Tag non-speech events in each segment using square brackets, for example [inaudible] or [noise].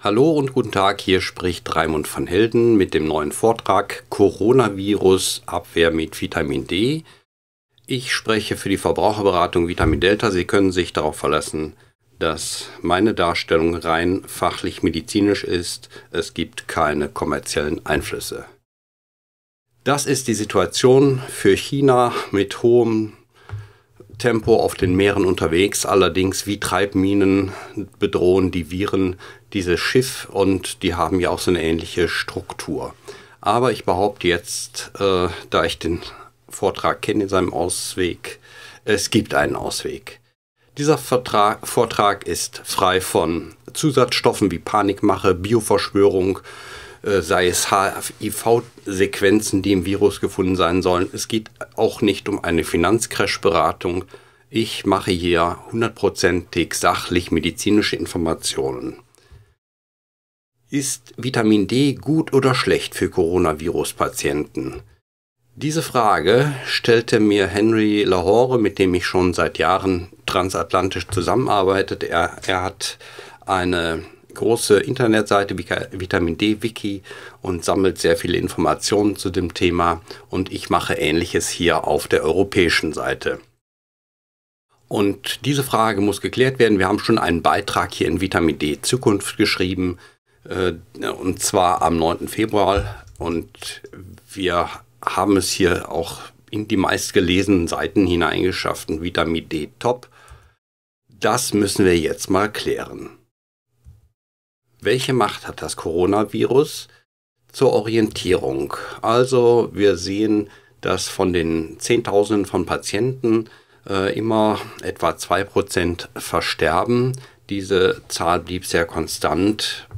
Hallo und guten Tag, hier spricht Raimund van Helden mit dem neuen Vortrag Coronavirus Abwehr mit Vitamin D. Ich spreche für die Verbraucherberatung Vitamin Delta. Sie können sich darauf verlassen, dass meine Darstellung rein fachlich medizinisch ist. Es gibt keine kommerziellen Einflüsse. Das ist die Situation für China mit hohem Tempo auf den Meeren unterwegs. Allerdings wie Treibminen bedrohen die Viren dieses Schiff und die haben ja auch so eine ähnliche Struktur. Aber ich behaupte jetzt, äh, da ich den Vortrag kenne in seinem Ausweg, es gibt einen Ausweg. Dieser Vertrag, Vortrag ist frei von Zusatzstoffen wie Panikmache, Bioverschwörung, äh, sei es HIV-Sequenzen, die im Virus gefunden sein sollen. Es geht auch nicht um eine Finanzcrash-Beratung. Ich mache hier hundertprozentig sachlich medizinische Informationen. Ist Vitamin D gut oder schlecht für Coronavirus-Patienten? Diese Frage stellte mir Henry Lahore, mit dem ich schon seit Jahren transatlantisch zusammenarbeitet. Er, er hat eine große Internetseite Vitamin D Wiki und sammelt sehr viele Informationen zu dem Thema und ich mache ähnliches hier auf der europäischen Seite. Und diese Frage muss geklärt werden. Wir haben schon einen Beitrag hier in Vitamin D Zukunft geschrieben, äh, und zwar am 9. Februar. Und wir haben es hier auch in die meistgelesenen Seiten hineingeschafft, Vitamin D Top. Das müssen wir jetzt mal klären welche Macht hat das Coronavirus zur Orientierung? Also wir sehen, dass von den Zehntausenden von Patienten äh, immer etwa 2% versterben. Diese Zahl blieb sehr konstant.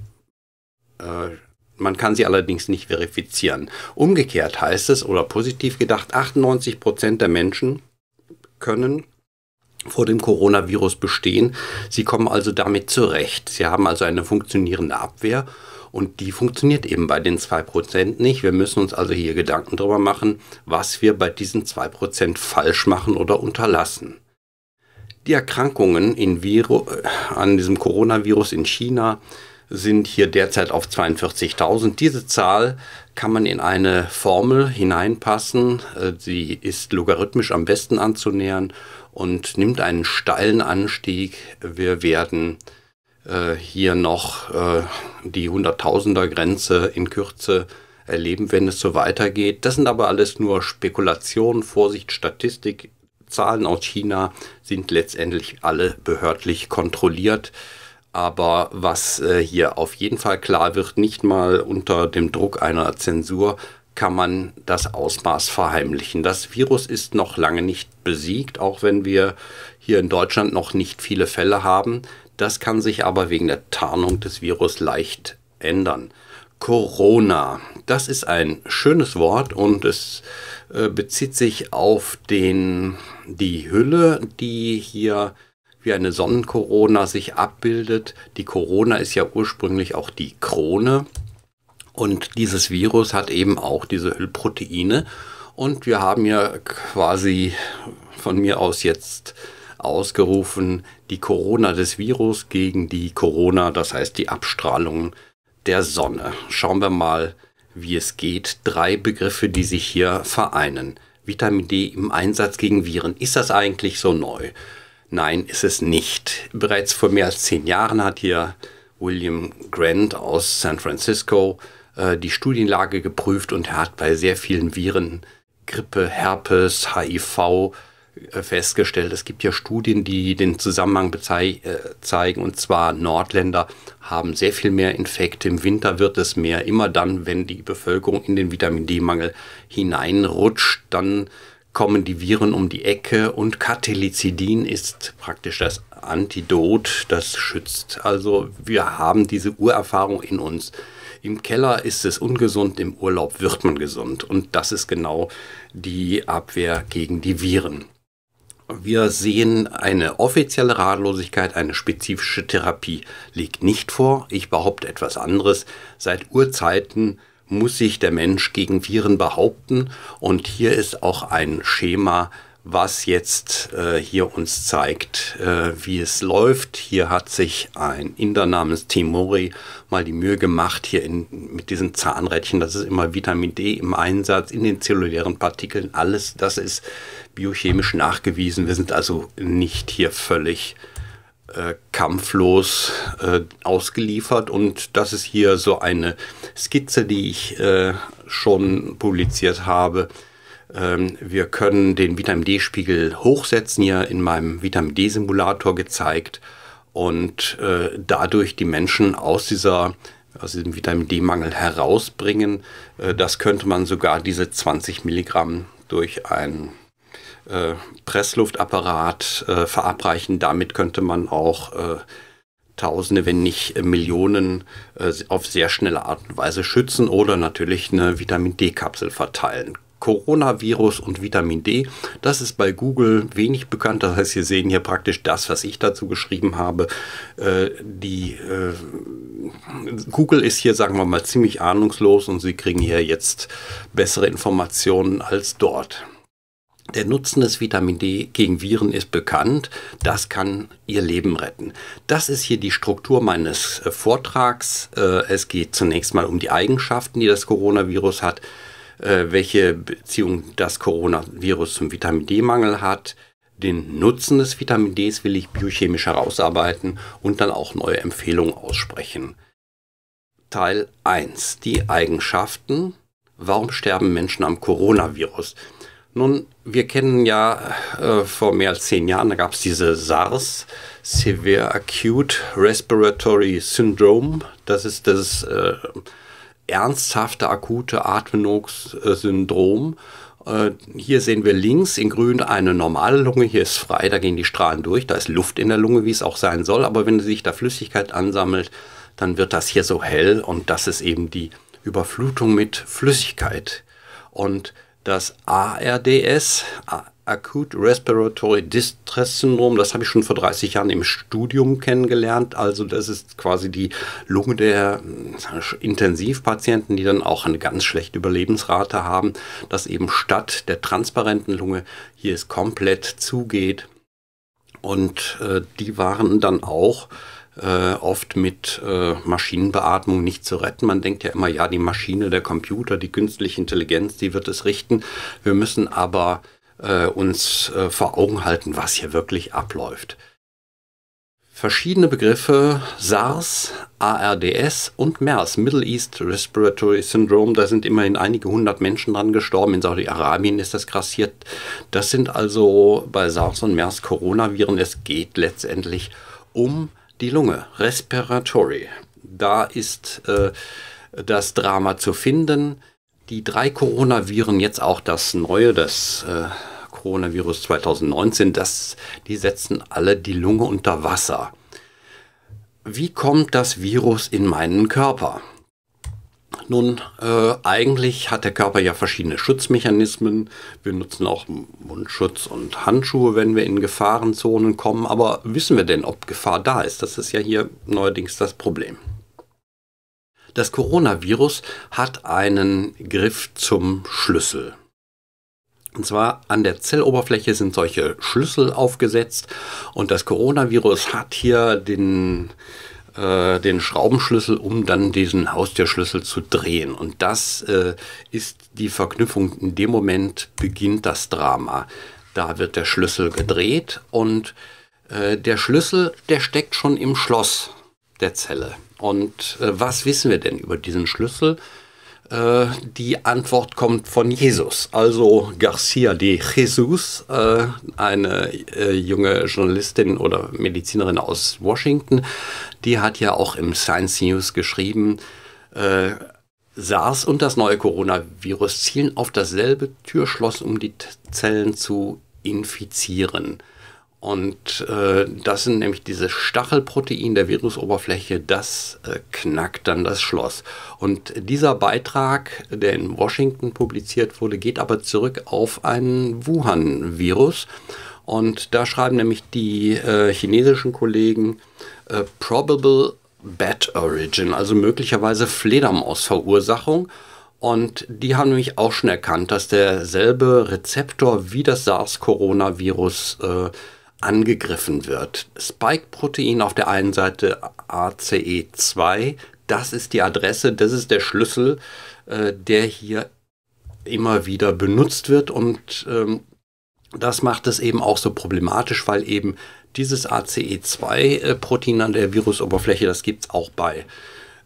Äh, man kann sie allerdings nicht verifizieren. Umgekehrt heißt es, oder positiv gedacht, 98% der Menschen können vor dem Coronavirus bestehen. Sie kommen also damit zurecht. Sie haben also eine funktionierende Abwehr und die funktioniert eben bei den 2% nicht. Wir müssen uns also hier Gedanken darüber machen, was wir bei diesen 2% falsch machen oder unterlassen. Die Erkrankungen äh, an diesem Coronavirus in China sind hier derzeit auf 42.000. Diese Zahl kann man in eine Formel hineinpassen. Äh, sie ist logarithmisch am besten anzunähern und nimmt einen steilen Anstieg. Wir werden äh, hier noch äh, die Hunderttausender-Grenze in Kürze erleben, wenn es so weitergeht. Das sind aber alles nur Spekulationen, Vorsicht, Statistik. Zahlen aus China sind letztendlich alle behördlich kontrolliert. Aber was äh, hier auf jeden Fall klar wird, nicht mal unter dem Druck einer Zensur, kann man das Ausmaß verheimlichen. Das Virus ist noch lange nicht besiegt, auch wenn wir hier in Deutschland noch nicht viele Fälle haben. Das kann sich aber wegen der Tarnung des Virus leicht ändern. Corona, das ist ein schönes Wort und es äh, bezieht sich auf den, die Hülle, die hier wie eine Sonnenkorona sich abbildet. Die Corona ist ja ursprünglich auch die Krone und dieses Virus hat eben auch diese Hüllproteine. Und wir haben ja quasi von mir aus jetzt ausgerufen, die Corona des Virus gegen die Corona, das heißt die Abstrahlung der Sonne. Schauen wir mal, wie es geht. Drei Begriffe, die sich hier vereinen. Vitamin D im Einsatz gegen Viren. Ist das eigentlich so neu? Nein, ist es nicht. Bereits vor mehr als zehn Jahren hat hier William Grant aus San Francisco äh, die Studienlage geprüft und er hat bei sehr vielen Viren Grippe, Herpes, HIV äh, festgestellt. Es gibt ja Studien, die den Zusammenhang äh, zeigen. Und zwar Nordländer haben sehr viel mehr Infekte. Im Winter wird es mehr. Immer dann, wenn die Bevölkerung in den Vitamin D-Mangel hineinrutscht, dann kommen die Viren um die Ecke und Catelizidin ist praktisch das Antidot, das schützt. Also wir haben diese Urerfahrung in uns. Im Keller ist es ungesund, im Urlaub wird man gesund. Und das ist genau die Abwehr gegen die Viren. Wir sehen, eine offizielle Ratlosigkeit, eine spezifische Therapie liegt nicht vor. Ich behaupte etwas anderes. Seit Urzeiten muss sich der Mensch gegen Viren behaupten. Und hier ist auch ein Schema, was jetzt äh, hier uns zeigt, äh, wie es läuft. Hier hat sich ein Inder namens Timori mal die Mühe gemacht, hier in, mit diesen Zahnrädchen, das ist immer Vitamin D im Einsatz, in den zellulären Partikeln, alles, das ist biochemisch nachgewiesen. Wir sind also nicht hier völlig äh, kampflos äh, ausgeliefert. Und das ist hier so eine Skizze, die ich äh, schon publiziert habe, ähm, wir können den Vitamin D-Spiegel hochsetzen, hier in meinem Vitamin D-Simulator gezeigt, und äh, dadurch die Menschen aus, dieser, aus diesem Vitamin D-Mangel herausbringen. Äh, das könnte man sogar diese 20 Milligramm durch einen äh, Pressluftapparat äh, verabreichen. Damit könnte man auch äh, Tausende, wenn nicht Millionen, äh, auf sehr schnelle Art und Weise schützen oder natürlich eine Vitamin D-Kapsel verteilen. Coronavirus und Vitamin D. Das ist bei Google wenig bekannt. Das heißt, Sie sehen hier praktisch das, was ich dazu geschrieben habe. Äh, die, äh, Google ist hier, sagen wir mal, ziemlich ahnungslos und Sie kriegen hier jetzt bessere Informationen als dort. Der Nutzen des Vitamin D gegen Viren ist bekannt. Das kann Ihr Leben retten. Das ist hier die Struktur meines äh, Vortrags. Äh, es geht zunächst mal um die Eigenschaften, die das Coronavirus hat. Äh, welche Beziehung das Coronavirus zum Vitamin D-Mangel hat. Den Nutzen des Vitamin Ds will ich biochemisch herausarbeiten und dann auch neue Empfehlungen aussprechen. Teil 1. Die Eigenschaften. Warum sterben Menschen am Coronavirus? Nun, wir kennen ja äh, vor mehr als zehn Jahren, da gab es diese SARS, Severe Acute Respiratory Syndrome. Das ist das äh, ernsthafte akute Atemnox-Syndrom. Äh, hier sehen wir links in grün eine normale Lunge, hier ist frei, da gehen die Strahlen durch, da ist Luft in der Lunge, wie es auch sein soll, aber wenn sich da Flüssigkeit ansammelt, dann wird das hier so hell und das ist eben die Überflutung mit Flüssigkeit. Und das ARDS, Acute Respiratory Distress Syndrome. das habe ich schon vor 30 Jahren im Studium kennengelernt. Also das ist quasi die Lunge der Intensivpatienten, die dann auch eine ganz schlechte Überlebensrate haben, dass eben statt der transparenten Lunge hier es komplett zugeht. Und äh, die waren dann auch äh, oft mit äh, Maschinenbeatmung nicht zu retten. Man denkt ja immer, ja, die Maschine, der Computer, die künstliche Intelligenz, die wird es richten. Wir müssen aber äh, uns äh, vor Augen halten, was hier wirklich abläuft. Verschiedene Begriffe SARS, ARDS und MERS, Middle East Respiratory Syndrome, da sind immerhin einige hundert Menschen dran gestorben. In Saudi-Arabien ist das grassiert. Das sind also bei SARS und MERS Coronaviren. Es geht letztendlich um die Lunge, Respiratory. Da ist äh, das Drama zu finden. Die drei Coronaviren, jetzt auch das neue, das äh, Coronavirus 2019, dass die setzen alle die Lunge unter Wasser. Wie kommt das Virus in meinen Körper? Nun, äh, eigentlich hat der Körper ja verschiedene Schutzmechanismen. Wir nutzen auch Mundschutz und Handschuhe, wenn wir in Gefahrenzonen kommen. Aber wissen wir denn, ob Gefahr da ist? Das ist ja hier neuerdings das Problem. Das Coronavirus hat einen Griff zum Schlüssel. Und zwar an der Zelloberfläche sind solche Schlüssel aufgesetzt und das Coronavirus hat hier den, äh, den Schraubenschlüssel, um dann diesen Haustürschlüssel zu drehen. Und das äh, ist die Verknüpfung. In dem Moment beginnt das Drama. Da wird der Schlüssel gedreht und äh, der Schlüssel, der steckt schon im Schloss der Zelle. Und äh, was wissen wir denn über diesen Schlüssel? Äh, die Antwort kommt von Jesus. Also Garcia de Jesus, äh, eine äh, junge Journalistin oder Medizinerin aus Washington, die hat ja auch im Science News geschrieben, äh, SARS und das neue Coronavirus zielen auf dasselbe Türschloss, um die T Zellen zu infizieren. Und äh, das sind nämlich diese Stachelprotein der Virusoberfläche, das äh, knackt dann das Schloss. Und dieser Beitrag, der in Washington publiziert wurde, geht aber zurück auf einen Wuhan-Virus. Und da schreiben nämlich die äh, chinesischen Kollegen äh, Probable Bat Origin, also möglicherweise Fledermausverursachung. Und die haben nämlich auch schon erkannt, dass derselbe Rezeptor wie das SARS-Coronavirus äh, angegriffen wird. Spike-Protein auf der einen Seite ACE2, das ist die Adresse, das ist der Schlüssel, äh, der hier immer wieder benutzt wird und ähm, das macht es eben auch so problematisch, weil eben dieses ACE2-Protein äh, an der Virusoberfläche, das gibt es auch bei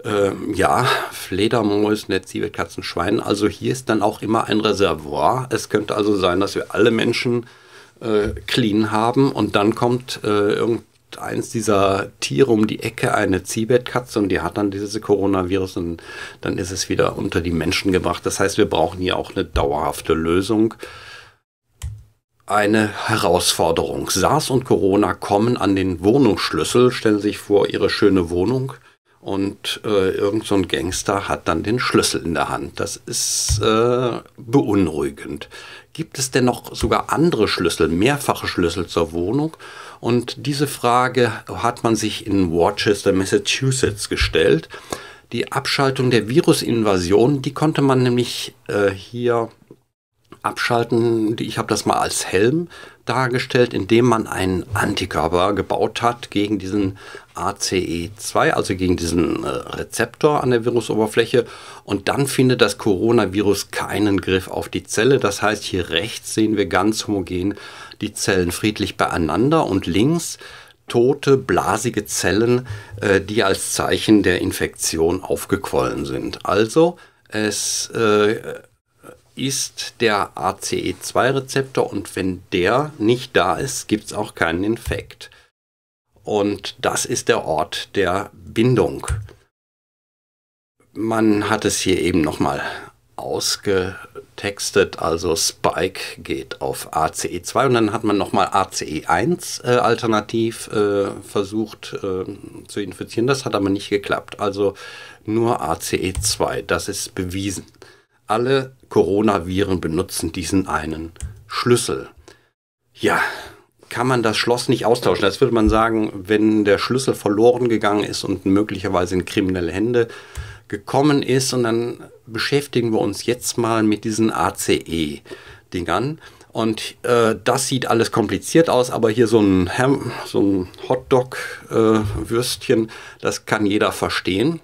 ähm, ja, Fledermäusen, Netzwiebel, Katzen, Schweinen. Also hier ist dann auch immer ein Reservoir. Es könnte also sein, dass wir alle Menschen äh, clean haben und dann kommt äh, irgendeins dieser Tiere um die Ecke, eine Zibet-Katze und die hat dann dieses Coronavirus und dann ist es wieder unter die Menschen gebracht. Das heißt, wir brauchen hier auch eine dauerhafte Lösung eine Herausforderung. SARS und Corona kommen an den Wohnungsschlüssel. Stellen Sie sich vor, Ihre schöne Wohnung und äh, irgend so ein Gangster hat dann den Schlüssel in der Hand. Das ist äh, beunruhigend. Gibt es denn noch sogar andere Schlüssel, mehrfache Schlüssel zur Wohnung? Und diese Frage hat man sich in Worcester, Massachusetts gestellt. Die Abschaltung der Virusinvasion, die konnte man nämlich äh, hier Abschalten, ich habe das mal als Helm dargestellt, indem man einen Antikörper gebaut hat gegen diesen ACE2, also gegen diesen äh, Rezeptor an der Virusoberfläche. Und dann findet das Coronavirus keinen Griff auf die Zelle. Das heißt, hier rechts sehen wir ganz homogen die Zellen friedlich beieinander und links tote, blasige Zellen, äh, die als Zeichen der Infektion aufgequollen sind. Also es äh, ist der ACE2-Rezeptor und wenn der nicht da ist, gibt es auch keinen Infekt. Und das ist der Ort der Bindung. Man hat es hier eben nochmal ausgetextet, also Spike geht auf ACE2 und dann hat man nochmal ACE1 äh, alternativ äh, versucht äh, zu infizieren. Das hat aber nicht geklappt. Also nur ACE2, das ist bewiesen alle Coronaviren benutzen diesen einen Schlüssel. Ja, kann man das Schloss nicht austauschen. Das würde man sagen, wenn der Schlüssel verloren gegangen ist und möglicherweise in kriminelle Hände gekommen ist. Und dann beschäftigen wir uns jetzt mal mit diesen ACE-Dingern. Und äh, das sieht alles kompliziert aus, aber hier so ein, so ein Hotdog-Würstchen, äh, das kann jeder verstehen.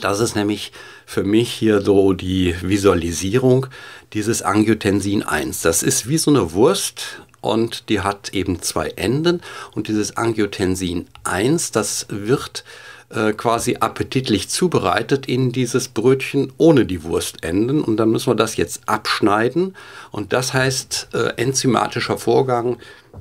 Das ist nämlich für mich hier so die Visualisierung dieses Angiotensin 1. Das ist wie so eine Wurst und die hat eben zwei Enden und dieses Angiotensin 1, das wird äh, quasi appetitlich zubereitet in dieses Brötchen ohne die Wurstenden. Und dann müssen wir das jetzt abschneiden. Und das heißt äh, enzymatischer Vorgang,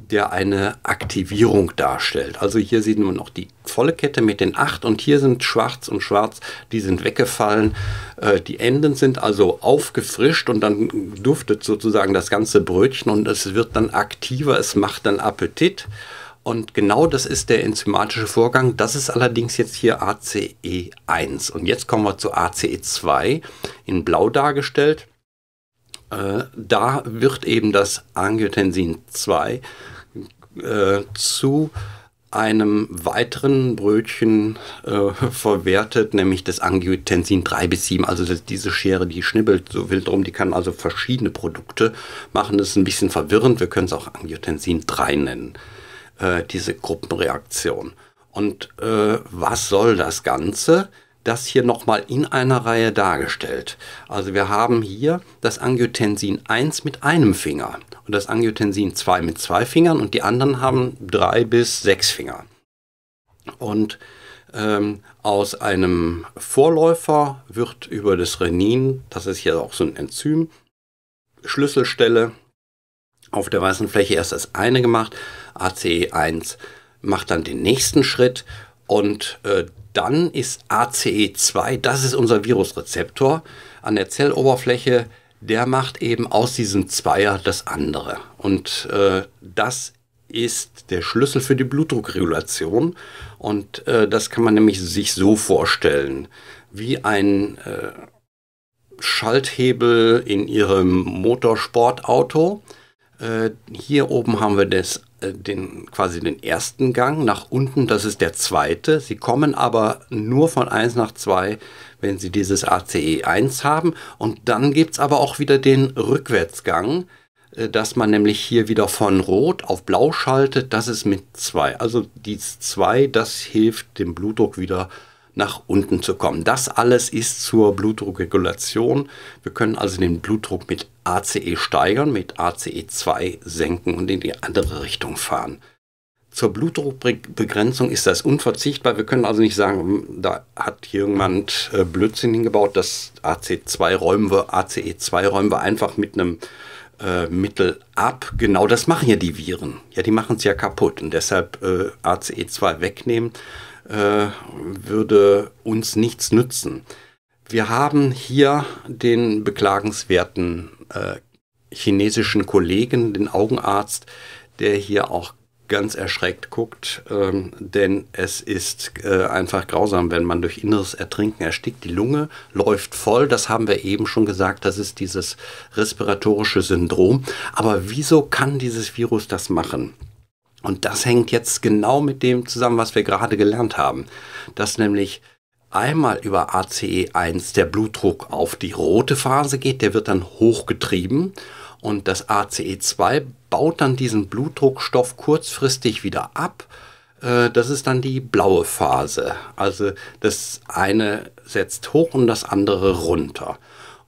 der eine Aktivierung darstellt. Also hier sieht man noch die volle Kette mit den acht und hier sind schwarz und schwarz, die sind weggefallen. Äh, die Enden sind also aufgefrischt und dann duftet sozusagen das ganze Brötchen und es wird dann aktiver, es macht dann Appetit. Und genau das ist der enzymatische Vorgang. Das ist allerdings jetzt hier ACE1. Und jetzt kommen wir zu ACE2 in blau dargestellt. Äh, da wird eben das Angiotensin 2 äh, zu einem weiteren Brötchen äh, verwertet, nämlich das Angiotensin 3 bis 7. Also das, diese Schere, die schnibbelt so wild rum, die kann also verschiedene Produkte machen. Das ist ein bisschen verwirrend. Wir können es auch Angiotensin 3 nennen äh, diese Gruppenreaktion. Und äh, was soll das Ganze? Das hier nochmal in einer Reihe dargestellt. Also wir haben hier das Angiotensin 1 mit einem Finger und das Angiotensin 2 mit zwei Fingern und die anderen haben drei bis sechs Finger. Und ähm, aus einem Vorläufer wird über das Renin, das ist hier auch so ein Enzym, Schlüsselstelle auf der weißen Fläche erst das eine gemacht, ACE1 macht dann den nächsten Schritt und äh, dann ist ACE2, das ist unser Virusrezeptor an der Zelloberfläche, der macht eben aus diesem Zweier das andere. Und äh, das ist der Schlüssel für die Blutdruckregulation. Und äh, das kann man nämlich sich so vorstellen, wie ein äh, Schalthebel in Ihrem Motorsportauto. Äh, hier oben haben wir das äh, den, quasi den ersten Gang nach unten, das ist der zweite. Sie kommen aber nur von 1 nach 2, wenn Sie dieses ACE1 haben. Und dann gibt es aber auch wieder den Rückwärtsgang, äh, dass man nämlich hier wieder von Rot auf Blau schaltet. Das ist mit 2. Also dieses 2, das hilft dem Blutdruck wieder nach unten zu kommen. Das alles ist zur Blutdruckregulation. Wir können also den Blutdruck mit ACE steigern, mit ACE2 senken und in die andere Richtung fahren. Zur Blutdruckbegrenzung ist das unverzichtbar. Wir können also nicht sagen, hm, da hat jemand äh, Blödsinn hingebaut, das AC2 e räumen wir, ACE2 räumen wir einfach mit einem äh, Mittel ab. Genau das machen ja die Viren. Ja, die machen es ja kaputt. Und deshalb äh, ACE2 wegnehmen äh, würde uns nichts nützen. Wir haben hier den beklagenswerten äh, chinesischen Kollegen, den Augenarzt, der hier auch ganz erschreckt guckt, ähm, denn es ist äh, einfach grausam, wenn man durch inneres Ertrinken erstickt. Die Lunge läuft voll, das haben wir eben schon gesagt, das ist dieses respiratorische Syndrom. Aber wieso kann dieses Virus das machen? Und das hängt jetzt genau mit dem zusammen, was wir gerade gelernt haben, dass nämlich einmal über ACE1 der Blutdruck auf die rote Phase geht, der wird dann hochgetrieben und das ACE2 baut dann diesen Blutdruckstoff kurzfristig wieder ab. Äh, das ist dann die blaue Phase. Also das eine setzt hoch und das andere runter.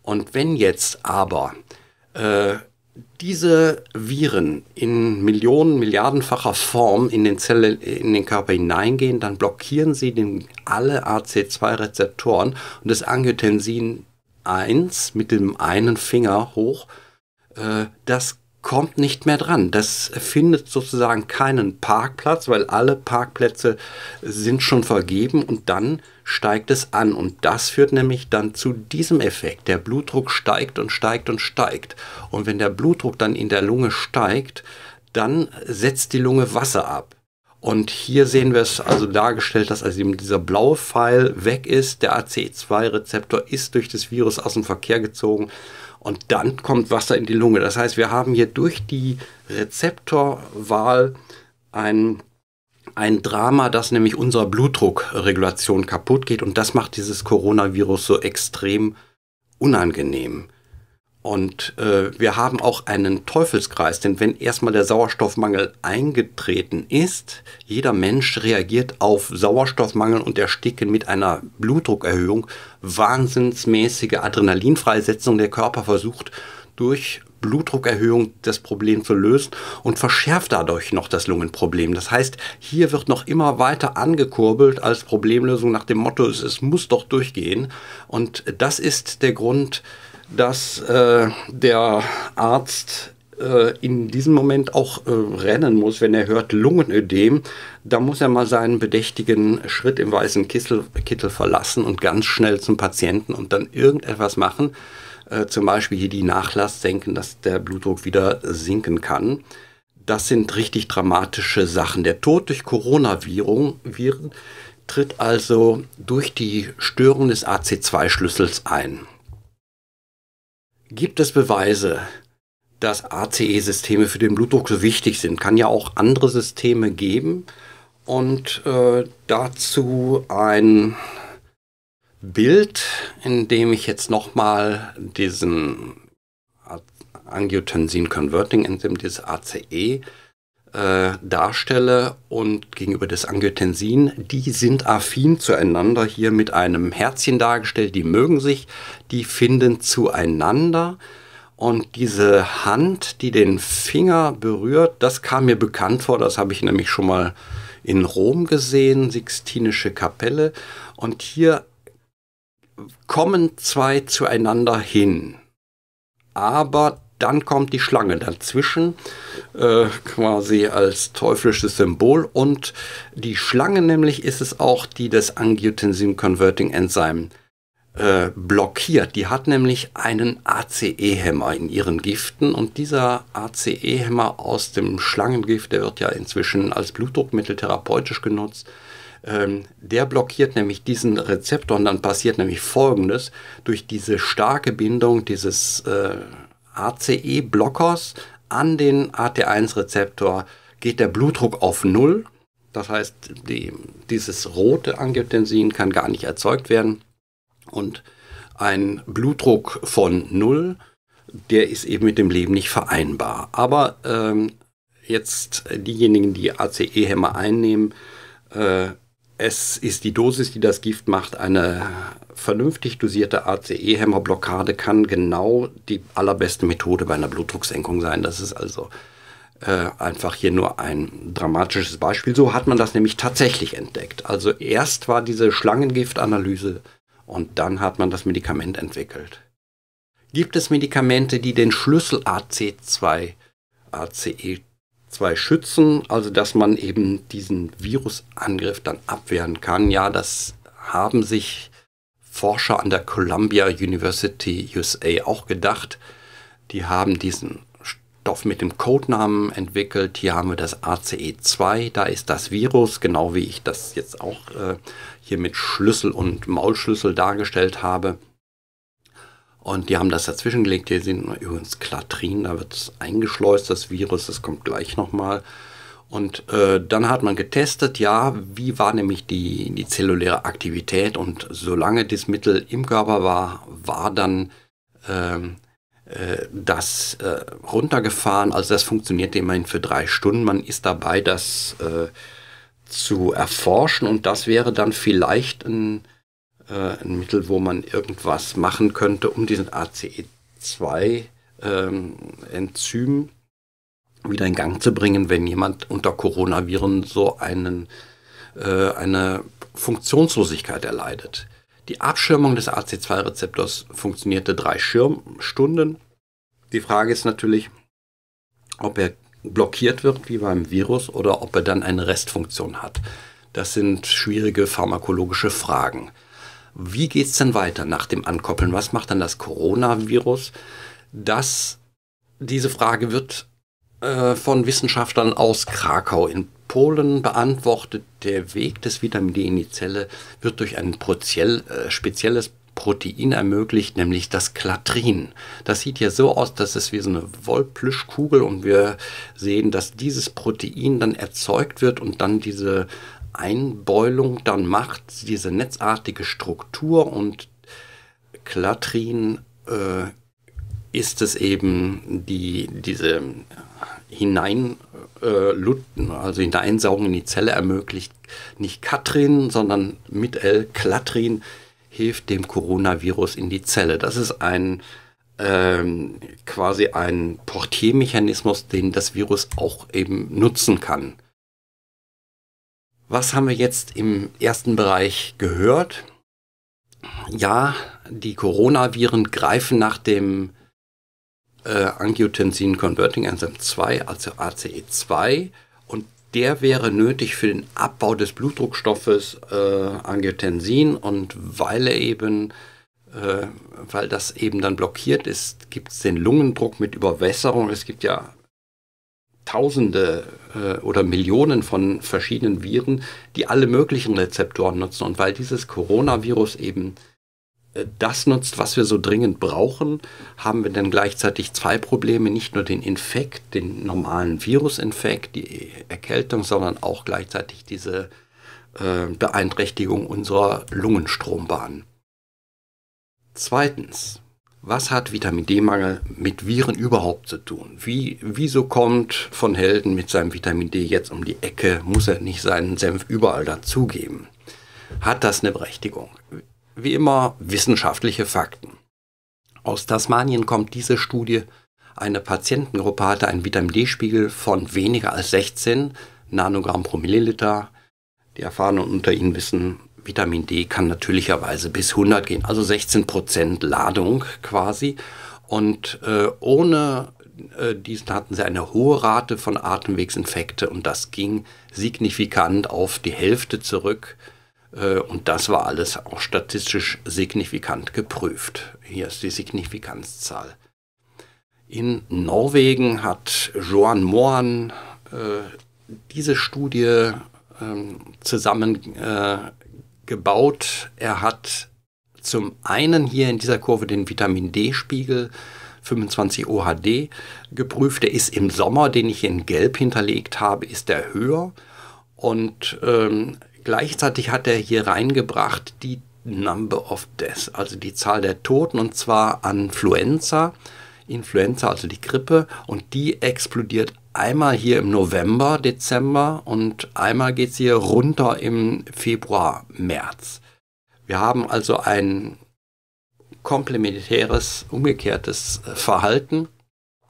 Und wenn jetzt aber äh, diese Viren in Millionen, Milliardenfacher Form in den, Zelle, in den Körper hineingehen, dann blockieren sie den, alle AC2-Rezeptoren und das Angiotensin 1 mit dem einen Finger hoch, äh, das kommt nicht mehr dran. Das findet sozusagen keinen Parkplatz, weil alle Parkplätze sind schon vergeben und dann steigt es an. Und das führt nämlich dann zu diesem Effekt. Der Blutdruck steigt und steigt und steigt. Und wenn der Blutdruck dann in der Lunge steigt, dann setzt die Lunge Wasser ab. Und hier sehen wir es also dargestellt, dass also dieser blaue Pfeil weg ist. Der ACE2-Rezeptor ist durch das Virus aus dem Verkehr gezogen und dann kommt Wasser in die Lunge. Das heißt, wir haben hier durch die Rezeptorwahl ein, ein Drama, dass nämlich unsere Blutdruckregulation kaputt geht und das macht dieses Coronavirus so extrem unangenehm. Und äh, wir haben auch einen Teufelskreis, denn wenn erstmal der Sauerstoffmangel eingetreten ist, jeder Mensch reagiert auf Sauerstoffmangel und Ersticken mit einer Blutdruckerhöhung, wahnsinnsmäßige Adrenalinfreisetzung. Der Körper versucht durch Blutdruckerhöhung das Problem zu lösen und verschärft dadurch noch das Lungenproblem. Das heißt, hier wird noch immer weiter angekurbelt als Problemlösung nach dem Motto, es, muss doch durchgehen. Und das ist der Grund, dass äh, der Arzt äh, in diesem Moment auch äh, rennen muss, wenn er hört Lungenödem. Da muss er mal seinen bedächtigen Schritt im weißen Kittel, Kittel verlassen und ganz schnell zum Patienten und dann irgendetwas machen. Äh, zum Beispiel hier die Nachlast senken, dass der Blutdruck wieder sinken kann. Das sind richtig dramatische Sachen. Der Tod durch Coronaviren tritt also durch die Störung des AC2-Schlüssels ein. Gibt es Beweise, dass ACE-Systeme für den Blutdruck so wichtig sind? Kann ja auch andere Systeme geben. Und äh, dazu ein Bild, in dem ich jetzt nochmal diesen Angiotensin Converting Enzym, dieses ACE, äh, darstelle und gegenüber des Angiotensin, die sind affin zueinander, hier mit einem Herzchen dargestellt, die mögen sich, die finden zueinander. Und diese Hand, die den Finger berührt, das kam mir bekannt vor, das habe ich nämlich schon mal in Rom gesehen, Sixtinische Kapelle. Und hier kommen zwei zueinander hin. Aber dann kommt die Schlange dazwischen, äh, quasi als teuflisches Symbol. Und die Schlange nämlich ist es auch, die das angiotensin converting Enzyme äh, blockiert. Die hat nämlich einen ACE-Hämmer in ihren Giften und dieser ACE-Hämmer aus dem Schlangengift, der wird ja inzwischen als Blutdruckmittel therapeutisch genutzt, ähm, der blockiert nämlich diesen Rezeptor und dann passiert nämlich Folgendes. Durch diese starke Bindung dieses äh, ACE-Blockers an den AT1-Rezeptor geht der Blutdruck auf Null. Das heißt, die, dieses rote Angiotensin kann gar nicht erzeugt werden. Und ein Blutdruck von Null, der ist eben mit dem Leben nicht vereinbar. Aber ähm, jetzt diejenigen, die ACE-Hämmer einnehmen, äh, es ist die Dosis, die das Gift macht, eine vernünftig dosierte ACE-Hämmerblockade kann genau die allerbeste Methode bei einer Blutdrucksenkung sein. Das ist also äh, einfach hier nur ein dramatisches Beispiel. So hat man das nämlich tatsächlich entdeckt. Also erst war diese Schlangengiftanalyse und dann hat man das Medikament entwickelt. Gibt es Medikamente, die den Schlüssel AC2, ACE2 schützen, also dass man eben diesen Virusangriff dann abwehren kann? Ja, das haben sich Forscher an der Columbia University USA auch gedacht. Die haben diesen Stoff mit dem Codenamen entwickelt. Hier haben wir das ACE2, da ist das Virus, genau wie ich das jetzt auch äh, hier mit Schlüssel und Maulschlüssel dargestellt habe. Und die haben das dazwischen gelegt. Hier sind übrigens Klatrin, da wird es eingeschleust, das Virus, das kommt gleich nochmal. mal und äh, dann hat man getestet, ja, wie war nämlich die, die zelluläre Aktivität und solange das Mittel im Körper war, war dann ähm, äh, das äh, runtergefahren. Also das funktioniert immerhin für drei Stunden. Man ist dabei, das äh, zu erforschen und das wäre dann vielleicht ein, äh, ein Mittel, wo man irgendwas machen könnte, um diesen ACE2-Enzym ähm, wieder in Gang zu bringen, wenn jemand unter Coronaviren so einen, äh, eine Funktionslosigkeit erleidet. Die Abschirmung des AC2-Rezeptors funktionierte drei Schirmstunden. Die Frage ist natürlich, ob er blockiert wird wie beim Virus oder ob er dann eine Restfunktion hat. Das sind schwierige pharmakologische Fragen. Wie geht es denn weiter nach dem Ankoppeln? Was macht dann das Coronavirus? Das, diese Frage wird äh, von Wissenschaftlern aus Krakau in Polen beantwortet, der Weg des Vitamin D in die Zelle wird durch ein Proziell, äh, spezielles Protein ermöglicht, nämlich das Klatrin. Das sieht ja so aus, dass es wie so eine Wollplüschkugel und wir sehen, dass dieses Protein dann erzeugt wird und dann diese Einbeulung dann macht, diese netzartige Struktur und Klatrin äh, ist es eben die, diese hineinlutten, äh, also hineinsaugen in die Zelle ermöglicht. Nicht Katrin, sondern mit L Klatrin hilft dem Coronavirus in die Zelle. Das ist ein ähm, quasi ein Portiermechanismus, den das Virus auch eben nutzen kann. Was haben wir jetzt im ersten Bereich gehört? Ja, die Coronaviren greifen nach dem äh, Angiotensin Converting Enzyme 2, also ACE2, und der wäre nötig für den Abbau des Blutdruckstoffes äh, Angiotensin und weil er eben äh, weil das eben dann blockiert ist, gibt es den Lungendruck mit Überwässerung. Es gibt ja Tausende äh, oder Millionen von verschiedenen Viren, die alle möglichen Rezeptoren nutzen. Und weil dieses Coronavirus eben das nutzt, was wir so dringend brauchen, haben wir dann gleichzeitig zwei Probleme, nicht nur den Infekt, den normalen Virusinfekt, die Erkältung, sondern auch gleichzeitig diese äh, Beeinträchtigung unserer Lungenstrombahn. Zweitens, was hat Vitamin D-Mangel mit Viren überhaupt zu tun? Wie, wieso kommt von Helden mit seinem Vitamin D jetzt um die Ecke? Muss er nicht seinen Senf überall dazugeben? Hat das eine Berechtigung? wie immer wissenschaftliche Fakten. Aus Tasmanien kommt diese Studie. Eine Patientengruppe hatte einen Vitamin-D-Spiegel von weniger als 16 Nanogramm pro Milliliter. Die Erfahrenen unter Ihnen wissen, Vitamin D kann natürlicherweise bis 100 gehen, also 16 Prozent Ladung quasi. Und äh, ohne äh, diesen hatten sie eine hohe Rate von Atemwegsinfekte und das ging signifikant auf die Hälfte zurück äh, und das war alles auch statistisch signifikant geprüft. Hier ist die Signifikanzzahl. In Norwegen hat Johan Moan äh, diese Studie ähm, äh, zusammengebaut. Äh, er hat zum einen hier in dieser Kurve den Vitamin D-Spiegel 25 OHD geprüft. Der ist im Sommer, den ich in Gelb hinterlegt habe, ist der höher. Und ähm, Gleichzeitig hat er hier reingebracht die Number of Deaths, also die Zahl der Toten, und zwar an Influenza. Influenza, also die Grippe, und die explodiert einmal hier im November, Dezember und einmal geht sie hier runter im Februar, März. Wir haben also ein komplementäres, umgekehrtes Verhalten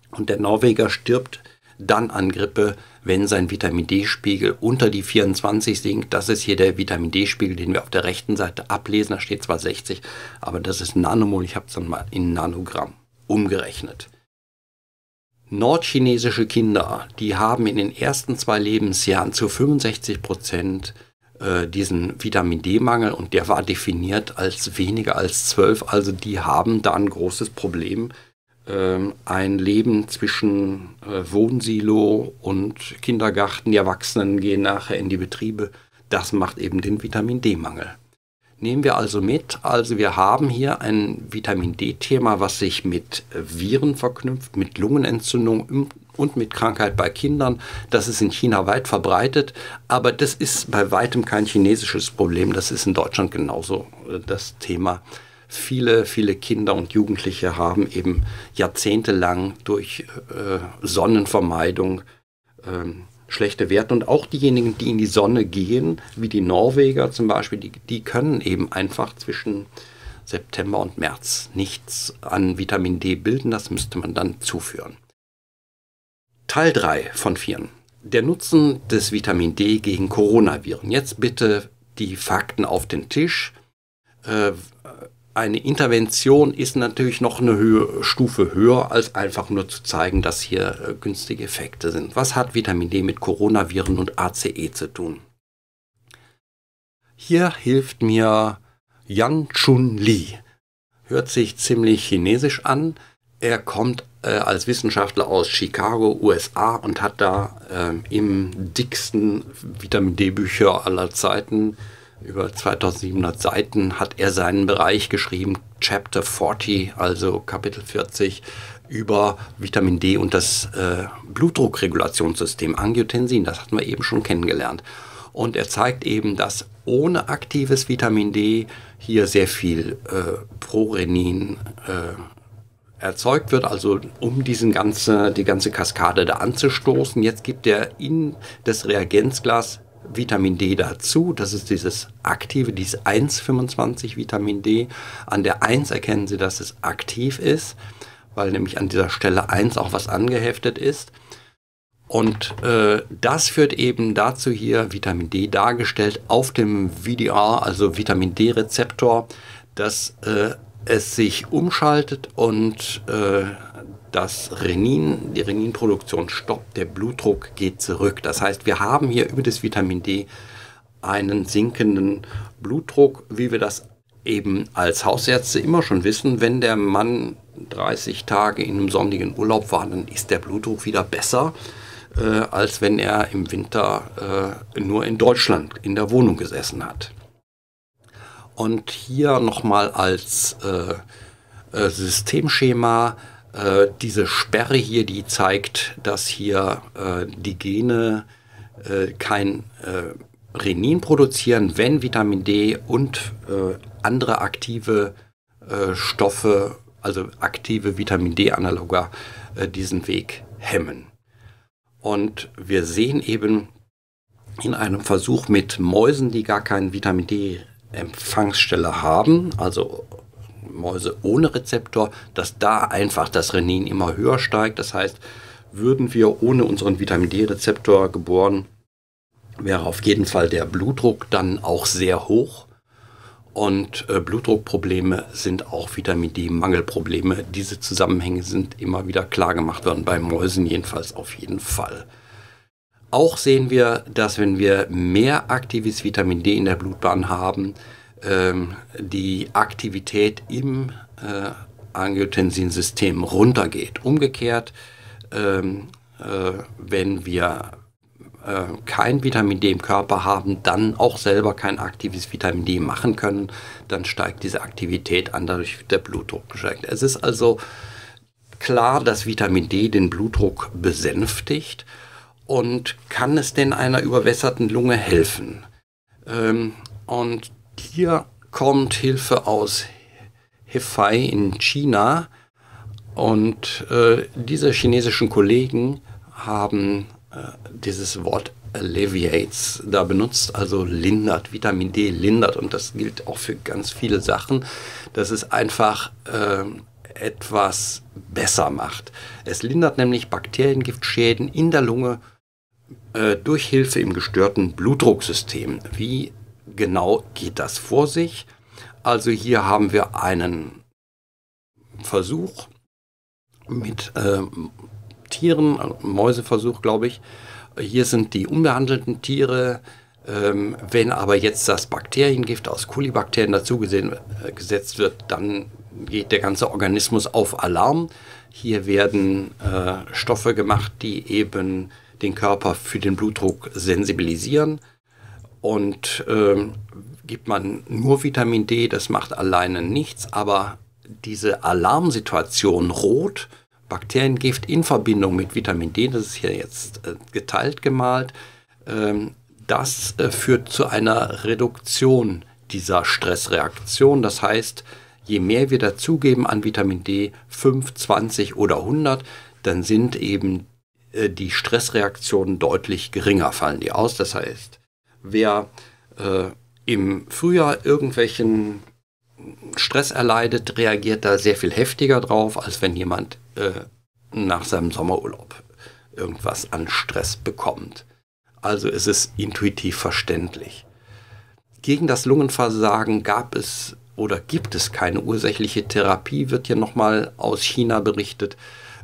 und der Norweger stirbt dann an Grippe wenn sein Vitamin D-Spiegel unter die 24 sinkt. Das ist hier der Vitamin D-Spiegel, den wir auf der rechten Seite ablesen. Da steht zwar 60, aber das ist Nanomol. Ich habe es dann mal in Nanogramm umgerechnet. Nordchinesische Kinder, die haben in den ersten zwei Lebensjahren zu 65 Prozent äh, diesen Vitamin D-Mangel und der war definiert als weniger als 12. Also die haben da ein großes Problem ähm, ein Leben zwischen äh, Wohnsilo und Kindergarten. Die Erwachsenen gehen nachher in die Betriebe. Das macht eben den Vitamin D-Mangel. Nehmen wir also mit, also wir haben hier ein Vitamin D-Thema, was sich mit äh, Viren verknüpft, mit Lungenentzündung und mit Krankheit bei Kindern. Das ist in China weit verbreitet, aber das ist bei weitem kein chinesisches Problem, das ist in Deutschland genauso äh, das Thema. Viele, viele Kinder und Jugendliche haben eben jahrzehntelang durch äh, Sonnenvermeidung äh, schlechte Werte. Und auch diejenigen, die in die Sonne gehen, wie die Norweger zum Beispiel, die, die können eben einfach zwischen September und März nichts an Vitamin D bilden. Das müsste man dann zuführen. Teil 3 von 4. Der Nutzen des Vitamin D gegen Coronaviren. Jetzt bitte die Fakten auf den Tisch. Äh, eine Intervention ist natürlich noch eine Höhe, Stufe höher, als einfach nur zu zeigen, dass hier äh, günstige Effekte sind. Was hat Vitamin D mit Coronaviren und ACE zu tun? Hier hilft mir Yan Chun Li. Hört sich ziemlich chinesisch an. Er kommt äh, als Wissenschaftler aus Chicago, USA und hat da äh, im dicksten Vitamin D-Bücher aller Zeiten äh, über 2700 Seiten hat er seinen Bereich geschrieben, Chapter 40, also Kapitel 40, über Vitamin D und das äh, Blutdruckregulationssystem Angiotensin. Das hatten wir eben schon kennengelernt. Und er zeigt eben, dass ohne aktives Vitamin D hier sehr viel äh, Prorenin äh, erzeugt wird, also um diesen ganze, die ganze Kaskade da anzustoßen. Jetzt gibt er in das Reagenzglas Vitamin D dazu. Das ist dieses aktive, dieses 1,25 Vitamin D. An der 1 erkennen Sie, dass es aktiv ist, weil nämlich an dieser Stelle 1 auch was angeheftet ist. Und äh, das führt eben dazu hier, Vitamin D dargestellt auf dem VDR, also Vitamin D-Rezeptor, dass äh, es sich umschaltet und äh, das Renin, die Reninproduktion stoppt, der Blutdruck geht zurück. Das heißt, wir haben hier über das Vitamin D einen sinkenden Blutdruck, wie wir das eben als Hausärzte immer schon wissen, wenn der Mann 30 Tage in einem sonnigen Urlaub war, dann ist der Blutdruck wieder besser, äh, als wenn er im Winter äh, nur in Deutschland in der Wohnung gesessen hat. Und hier nochmal als äh, äh Systemschema äh, diese Sperre hier, die zeigt, dass hier äh, die Gene äh, kein äh, Renin produzieren, wenn Vitamin D und äh, andere aktive Stoffe, also aktive Vitamin D-Analoga, diesen Weg hemmen. Und wir sehen eben in einem Versuch mit Mäusen, die gar keinen Vitamin D-Empfangsstelle haben, also Mäuse ohne Rezeptor, dass da einfach das Renin immer höher steigt. Das heißt, würden wir ohne unseren Vitamin D-Rezeptor geboren, wäre auf jeden Fall der Blutdruck dann auch sehr hoch. Und äh, Blutdruckprobleme sind auch Vitamin D-Mangelprobleme. Diese Zusammenhänge sind immer wieder klar gemacht worden, bei Mäusen jedenfalls auf jeden Fall. Auch sehen wir, dass wenn wir mehr aktives Vitamin D in der Blutbahn haben, ähm, die Aktivität im äh, angiotensin runtergeht. Umgekehrt, ähm, äh, wenn wir äh, kein Vitamin D im Körper haben, dann auch selber kein aktives Vitamin D machen können, dann steigt diese Aktivität an, dadurch wird der Blutdruck gesteigt. Es ist also klar, dass Vitamin D den Blutdruck besänftigt und kann es denn einer überwässerten Lunge helfen? Ähm, und hier kommt Hilfe aus Hefei in China und äh, diese chinesischen Kollegen haben äh, dieses Wort alleviates da benutzt, also lindert, Vitamin D lindert und das gilt auch für ganz viele Sachen, dass es einfach äh, etwas besser macht. Es lindert nämlich Bakteriengiftschäden in der Lunge äh, durch Hilfe im gestörten Blutdrucksystem, wie genau geht das vor sich. Also hier haben wir einen Versuch mit äh, Tieren, Mäuseversuch, glaube ich. Hier sind die unbehandelten Tiere. Ähm, wenn aber jetzt das Bakteriengift aus Kulibakterien dazugesetzt äh, wird, dann geht der ganze Organismus auf Alarm. Hier werden äh, Stoffe gemacht, die eben den Körper für den Blutdruck sensibilisieren. Und ähm, gibt man nur Vitamin D, das macht alleine nichts, aber diese Alarmsituation rot, Bakteriengift in Verbindung mit Vitamin D, das ist hier jetzt äh, geteilt gemalt, ähm, das äh, führt zu einer Reduktion dieser Stressreaktion. Das heißt, je mehr wir dazugeben an Vitamin D, 5, 20 oder 100, dann sind eben äh, die Stressreaktionen deutlich geringer, fallen die aus. Das heißt, wer äh, im Frühjahr irgendwelchen Stress erleidet, reagiert da sehr viel heftiger drauf, als wenn jemand äh, nach seinem Sommerurlaub irgendwas an Stress bekommt. Also ist es intuitiv verständlich. Gegen das Lungenversagen gab es oder gibt es keine ursächliche Therapie, wird hier nochmal aus China berichtet.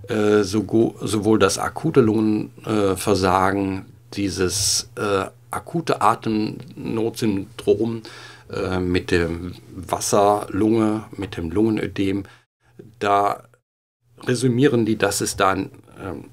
Äh, sowohl das akute Lungenversagen, dieses äh, akute Atemnotsyndrom äh, mit dem Wasserlunge, mit dem Lungenödem. Da resümieren die, dass es da äh,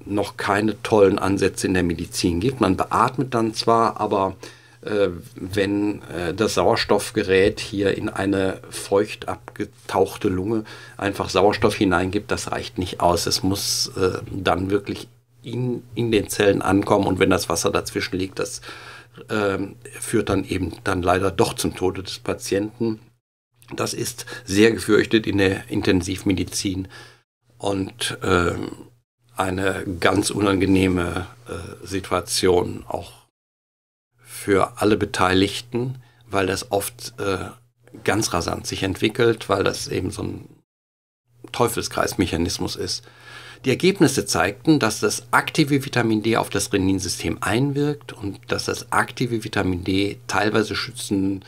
noch keine tollen Ansätze in der Medizin gibt. Man beatmet dann zwar, aber äh, wenn äh, das Sauerstoffgerät hier in eine feucht abgetauchte Lunge einfach Sauerstoff hineingibt, das reicht nicht aus. Es muss äh, dann wirklich in, in den Zellen ankommen und wenn das Wasser dazwischen liegt, das ähm, führt dann eben dann leider doch zum Tode des Patienten. Das ist sehr gefürchtet in der Intensivmedizin und ähm, eine ganz unangenehme äh, Situation auch für alle Beteiligten, weil das oft äh, ganz rasant sich entwickelt, weil das eben so ein Teufelskreismechanismus ist. Die Ergebnisse zeigten, dass das aktive Vitamin D auf das Renininsystem einwirkt und dass das aktive Vitamin D teilweise schützende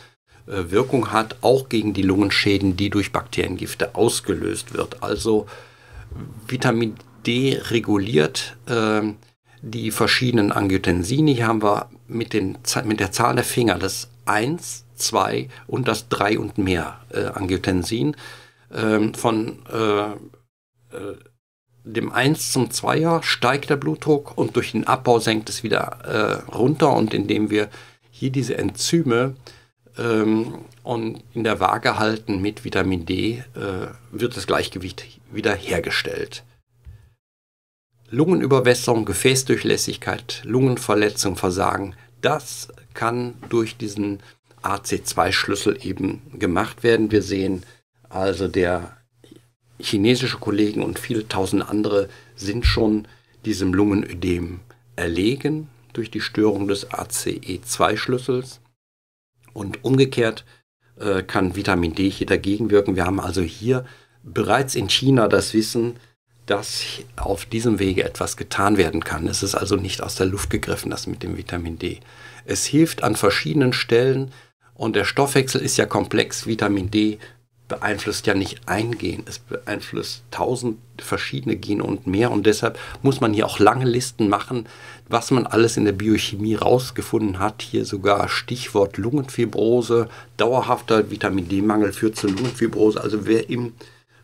äh, Wirkung hat, auch gegen die Lungenschäden, die durch Bakteriengifte ausgelöst wird. Also Vitamin D reguliert äh, die verschiedenen Angiotensine. Hier haben wir mit, den, mit der Zahl der Finger das 1, 2 und das 3 und mehr äh, Angiotensin ähm, äh, von äh, dem 1 zum 2er steigt der Blutdruck und durch den Abbau senkt es wieder äh, runter. Und indem wir hier diese Enzyme ähm, und in der Waage halten mit Vitamin D, äh, wird das Gleichgewicht wieder hergestellt. Lungenüberwässerung, Gefäßdurchlässigkeit, Lungenverletzung, Versagen, das kann durch diesen AC2-Schlüssel eben gemacht werden. Wir sehen also der chinesische Kollegen und viele tausend andere sind schon diesem Lungenödem erlegen durch die Störung des ACE2-Schlüssels. Und umgekehrt äh, kann Vitamin D hier dagegen wirken. Wir haben also hier bereits in China das Wissen, dass auf diesem Wege etwas getan werden kann. Es ist also nicht aus der Luft gegriffen, das mit dem Vitamin D. Es hilft an verschiedenen Stellen und der Stoffwechsel ist ja komplex. Vitamin D beeinflusst ja nicht ein Gen, es beeinflusst tausend verschiedene Gene und mehr. Und deshalb muss man hier auch lange Listen machen, was man alles in der Biochemie rausgefunden hat. Hier sogar Stichwort Lungenfibrose, dauerhafter Vitamin D-Mangel führt zu Lungenfibrose. Also wer im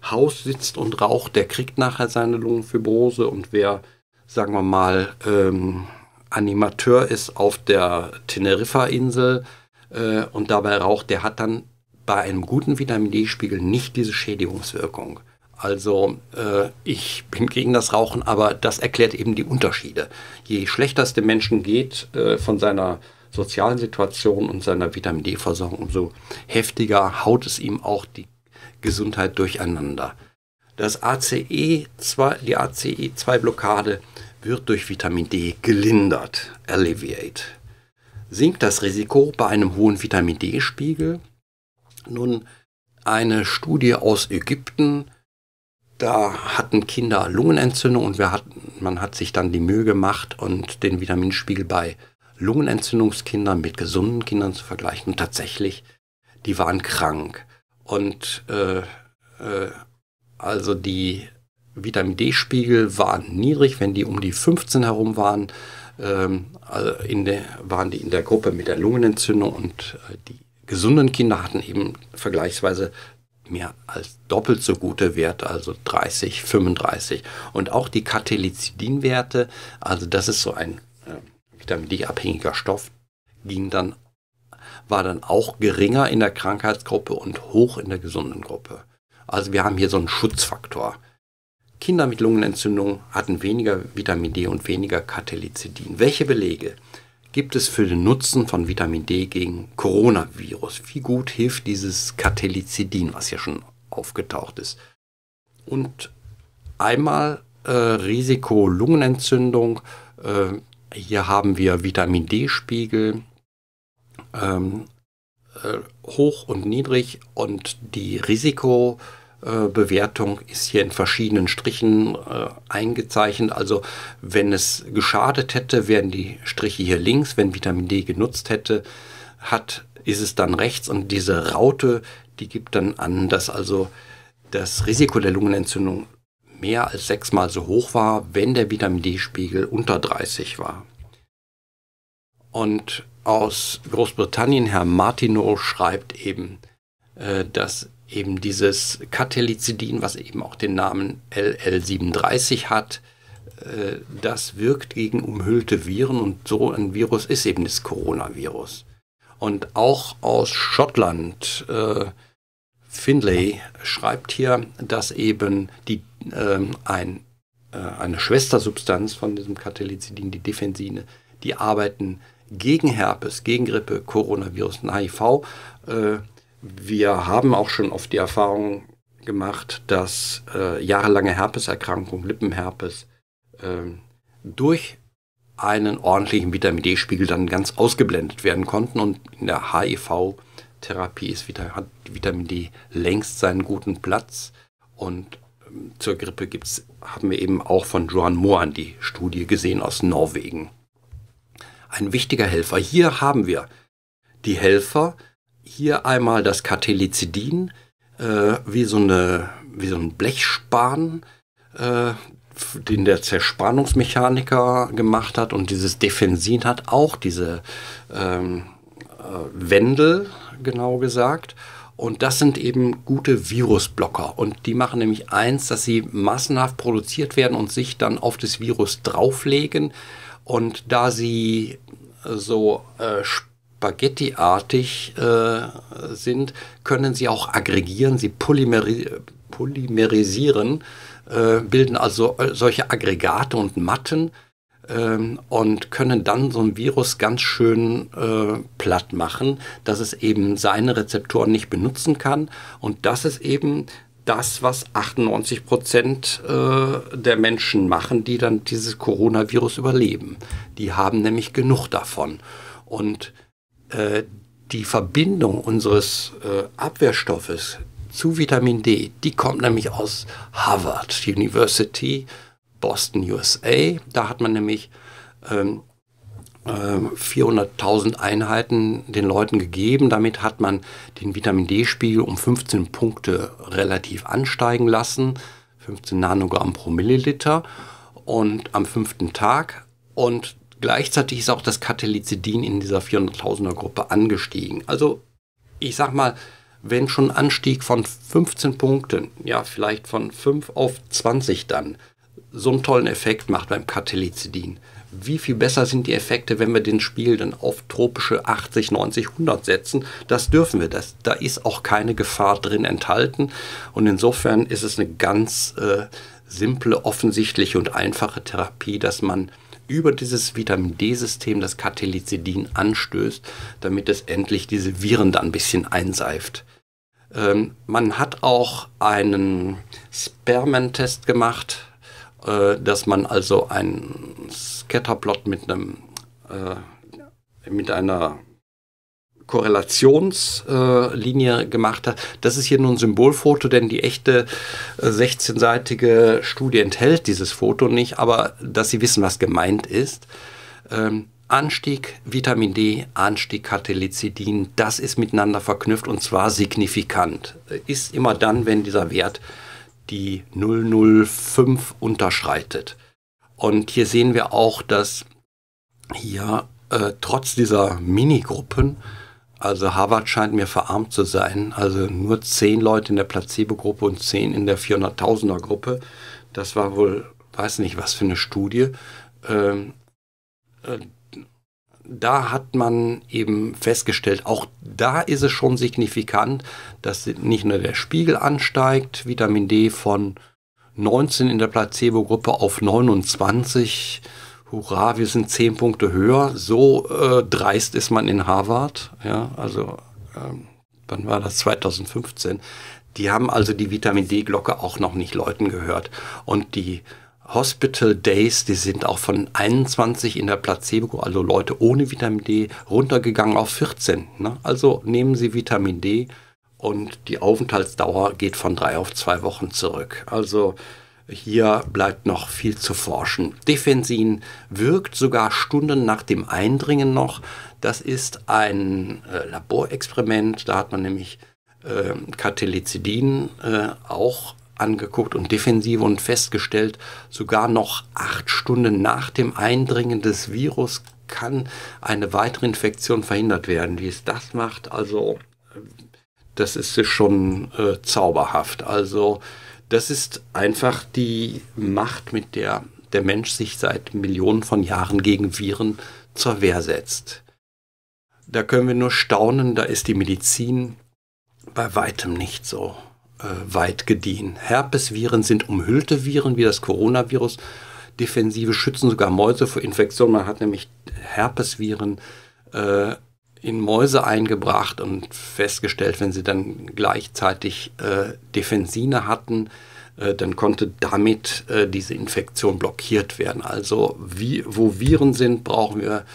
Haus sitzt und raucht, der kriegt nachher seine Lungenfibrose. Und wer, sagen wir mal, ähm, Animateur ist auf der Teneriffa-Insel äh, und dabei raucht, der hat dann bei einem guten Vitamin D-Spiegel nicht diese Schädigungswirkung. Also äh, ich bin gegen das Rauchen, aber das erklärt eben die Unterschiede. Je schlechter es dem Menschen geht äh, von seiner sozialen Situation und seiner Vitamin D-Versorgung, umso heftiger haut es ihm auch die Gesundheit durcheinander. Das ACE2, die ACE2-Blockade wird durch Vitamin D gelindert, alleviate. Sinkt das Risiko bei einem hohen Vitamin D-Spiegel, nun eine Studie aus Ägypten. Da hatten Kinder Lungenentzündung und hatten, man hat sich dann die Mühe gemacht und den Vitaminspiegel bei Lungenentzündungskindern mit gesunden Kindern zu vergleichen. Und tatsächlich, die waren krank. Und äh, äh, also die Vitamin D-Spiegel waren niedrig, wenn die um die 15 herum waren, ähm, also in der, waren die in der Gruppe mit der Lungenentzündung und äh, die gesunden Kinder hatten eben vergleichsweise mehr als doppelt so gute Werte, also 30, 35. Und auch die Katelizidin-Werte, also das ist so ein äh, Vitamin D-abhängiger Stoff, ging dann, war dann auch geringer in der Krankheitsgruppe und hoch in der gesunden Gruppe. Also wir haben hier so einen Schutzfaktor. Kinder mit Lungenentzündung hatten weniger Vitamin D und weniger Katelizidin. Welche Belege? gibt es für den Nutzen von Vitamin D gegen Coronavirus? Wie gut hilft dieses Cartelizidin, was hier schon aufgetaucht ist? Und einmal äh, Risiko Lungenentzündung. Äh, hier haben wir Vitamin D-Spiegel ähm, äh, hoch und niedrig und die Risiko Bewertung ist hier in verschiedenen Strichen äh, eingezeichnet. Also wenn es geschadet hätte, wären die Striche hier links. Wenn Vitamin D genutzt hätte, hat, ist es dann rechts. Und diese Raute, die gibt dann an, dass also das Risiko der Lungenentzündung mehr als sechsmal so hoch war, wenn der Vitamin D-Spiegel unter 30 war. Und aus Großbritannien, Herr Martineau, schreibt eben, äh, dass eben dieses Catelizidin, was eben auch den Namen LL37 hat, äh, das wirkt gegen umhüllte Viren und so ein Virus ist eben das Coronavirus. Und auch aus Schottland, äh, Finlay schreibt hier, dass eben die, äh, ein, äh, eine Schwestersubstanz von diesem Catelizidin, die Defensine, die arbeiten gegen Herpes, gegen Grippe, Coronavirus und HIV äh, wir haben auch schon oft die Erfahrung gemacht, dass äh, jahrelange Herpeserkrankung, Lippenherpes, äh, durch einen ordentlichen Vitamin D-Spiegel dann ganz ausgeblendet werden konnten. Und in der HIV-Therapie e hat Vitamin D längst seinen guten Platz. Und ähm, zur Grippe gibt's, haben wir eben auch von Joan Mohan die Studie gesehen aus Norwegen. Ein wichtiger Helfer. Hier haben wir die Helfer, hier einmal das Katelizidin äh, wie, so eine, wie so ein Blechspan, äh, den der Zerspannungsmechaniker gemacht hat. Und dieses Defensin hat auch diese ähm, äh, Wendel, genau gesagt. Und das sind eben gute Virusblocker. Und die machen nämlich eins, dass sie massenhaft produziert werden und sich dann auf das Virus drauflegen. Und da sie äh, so äh, spaghettiartig äh, sind, können sie auch aggregieren, sie polymeri polymerisieren, äh, bilden also äh, solche Aggregate und Matten ähm, und können dann so ein Virus ganz schön äh, platt machen, dass es eben seine Rezeptoren nicht benutzen kann. Und das ist eben das, was 98 Prozent äh, der Menschen machen, die dann dieses Coronavirus überleben. Die haben nämlich genug davon. Und äh, die Verbindung unseres äh, Abwehrstoffes zu Vitamin D, die kommt nämlich aus Harvard University, Boston, USA. Da hat man nämlich ähm, 400.000 äh, Einheiten den Leuten gegeben. Damit hat man den Vitamin D-Spiegel um 15 Punkte relativ ansteigen lassen, 15 Nanogramm pro Milliliter und am fünften Tag. Und Gleichzeitig ist auch das Katalizidin in dieser 400.000er Gruppe angestiegen. Also ich sag mal, wenn schon Anstieg von 15 Punkten, ja vielleicht von 5 auf 20 dann, so einen tollen Effekt macht beim Katalizidin. Wie viel besser sind die Effekte, wenn wir den Spiel dann auf tropische 80, 90, 100 setzen? Das dürfen wir. Das, da ist auch keine Gefahr drin enthalten. Und insofern ist es eine ganz äh, simple, offensichtliche und einfache Therapie, dass man über dieses Vitamin D-System das Katelizidin anstößt, damit es endlich diese Viren da ein bisschen einseift. Ähm, man hat auch einen Spermentest gemacht, äh, dass man also einen Scatterplot mit einem äh, mit einer Korrelationslinie äh, gemacht hat. Das ist hier nur ein Symbolfoto, denn die echte äh, 16-seitige Studie enthält dieses Foto nicht, aber dass Sie wissen, was gemeint ist. Ähm, Anstieg Vitamin D, Anstieg Katelizidin, das ist miteinander verknüpft und zwar signifikant. Ist immer dann, wenn dieser Wert die 005 unterschreitet. Und hier sehen wir auch, dass hier äh, trotz dieser Minigruppen also Harvard scheint mir verarmt zu sein. Also nur zehn Leute in der Placebo-Gruppe und zehn in der 400.000er-Gruppe. Das war wohl, weiß nicht, was für eine Studie. Ähm, äh, da hat man eben festgestellt, auch da ist es schon signifikant, dass nicht nur der Spiegel ansteigt, Vitamin D von 19 in der Placebo-Gruppe auf 29 hurra, wir sind zehn Punkte höher. So äh, dreist ist man in Harvard. Ja, also ähm, wann war das? 2015. Die haben also die Vitamin D-Glocke auch noch nicht läuten gehört. Und die Hospital Days, die sind auch von 21 in der Placebo, also Leute ohne Vitamin D, runtergegangen auf 14. Ne? Also nehmen Sie Vitamin D und die Aufenthaltsdauer geht von drei auf zwei Wochen zurück. Also hier bleibt noch viel zu forschen. Defensin wirkt sogar Stunden nach dem Eindringen noch. Das ist ein äh, Laborexperiment. Da hat man nämlich äh, Cartelizidin äh, auch angeguckt und defensiv und festgestellt, sogar noch acht Stunden nach dem Eindringen des Virus kann eine weitere Infektion verhindert werden. Wie es das macht, also ähm, das ist schon äh, zauberhaft. Also das ist einfach die Macht, mit der der Mensch sich seit Millionen von Jahren gegen Viren zur Wehr setzt. Da können wir nur staunen, da ist die Medizin bei weitem nicht so äh, weit gediehen. Herpesviren sind umhüllte Viren wie das Coronavirus. Defensive schützen sogar Mäuse vor Infektionen. Man hat nämlich Herpesviren äh, in Mäuse eingebracht und festgestellt, wenn sie dann gleichzeitig äh, Defensine hatten, äh, dann konnte damit äh, diese Infektion blockiert werden. Also wie, wo Viren sind, brauchen wir